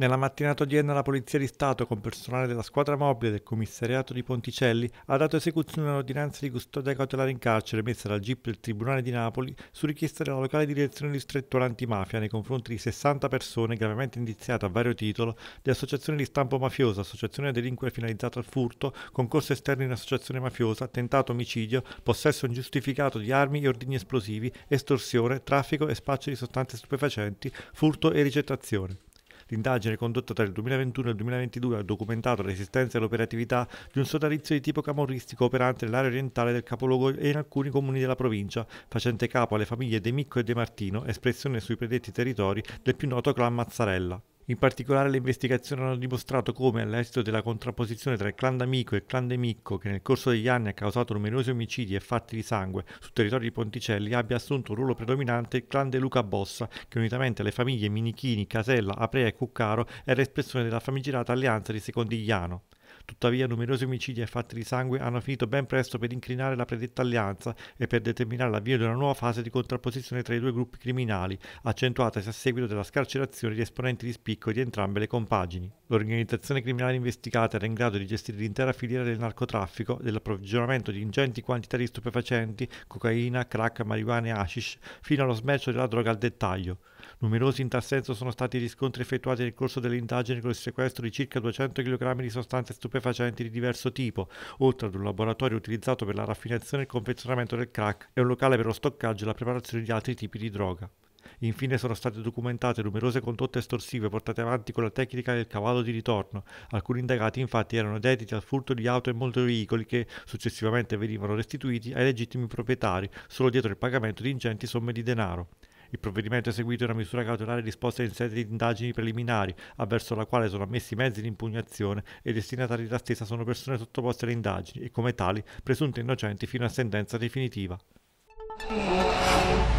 Nella mattinata odierna la Polizia di Stato, con personale della squadra mobile del commissariato di Ponticelli, ha dato esecuzione all'ordinanza di custodia cautelare in carcere messa dal GIP del Tribunale di Napoli su richiesta della locale direzione di distrettuale antimafia nei confronti di 60 persone gravemente indiziate a vario titolo di associazione di stampo mafioso, associazione a delinquere finalizzata al furto, concorso esterno in associazione mafiosa, tentato omicidio, possesso ingiustificato di armi e ordini esplosivi, estorsione, traffico e spaccio di sostanze stupefacenti, furto e ricettazione. L'indagine condotta tra il 2021 e il 2022 ha documentato l'esistenza e l'operatività di un sodalizio di tipo camorristico operante nell'area orientale del capoluogo e in alcuni comuni della provincia, facente capo alle famiglie De Micco e De Martino, espressione sui predetti territori del più noto clan Mazzarella. In particolare le investigazioni hanno dimostrato come all'esito della contrapposizione tra il clan d'amico e il clan d'emicco che nel corso degli anni ha causato numerosi omicidi e fatti di sangue sul territorio di Ponticelli abbia assunto un ruolo predominante il clan De Luca Bossa che unitamente alle famiglie Minichini, Casella, Aprea e Cuccaro era espressione della famigerata alleanza di Secondigliano. Tuttavia numerosi omicidi e fatti di sangue hanno finito ben presto per incrinare la predetta alleanza e per determinare l'avvio di una nuova fase di contrapposizione tra i due gruppi criminali, accentuatasi a seguito della scarcerazione di esponenti di spicco di entrambe le compagini. L'organizzazione criminale investigata era in grado di gestire l'intera filiera del narcotraffico, dell'approvvigionamento di ingenti quantità di stupefacenti, cocaina, crack, marijuana e hashish, fino allo smercio della droga al dettaglio. Numerosi in tal senso sono stati i riscontri effettuati nel corso delle indagini con il sequestro di circa 200 kg di sostanze stupefacenti stupefacenti di diverso tipo, oltre ad un laboratorio utilizzato per la raffinazione e il confezionamento del crack e un locale per lo stoccaggio e la preparazione di altri tipi di droga. Infine sono state documentate numerose condotte estorsive portate avanti con la tecnica del cavallo di ritorno. Alcuni indagati infatti erano dediti al furto di auto e molti veicoli che successivamente venivano restituiti ai legittimi proprietari solo dietro il pagamento di ingenti somme di denaro. Il provvedimento eseguito è una misura cautelare disposta in sede di indagini preliminari, avverso la quale sono ammessi mezzi di impugnazione e destinatari della stessa sono persone sottoposte alle indagini e come tali presunte innocenti fino a sentenza definitiva.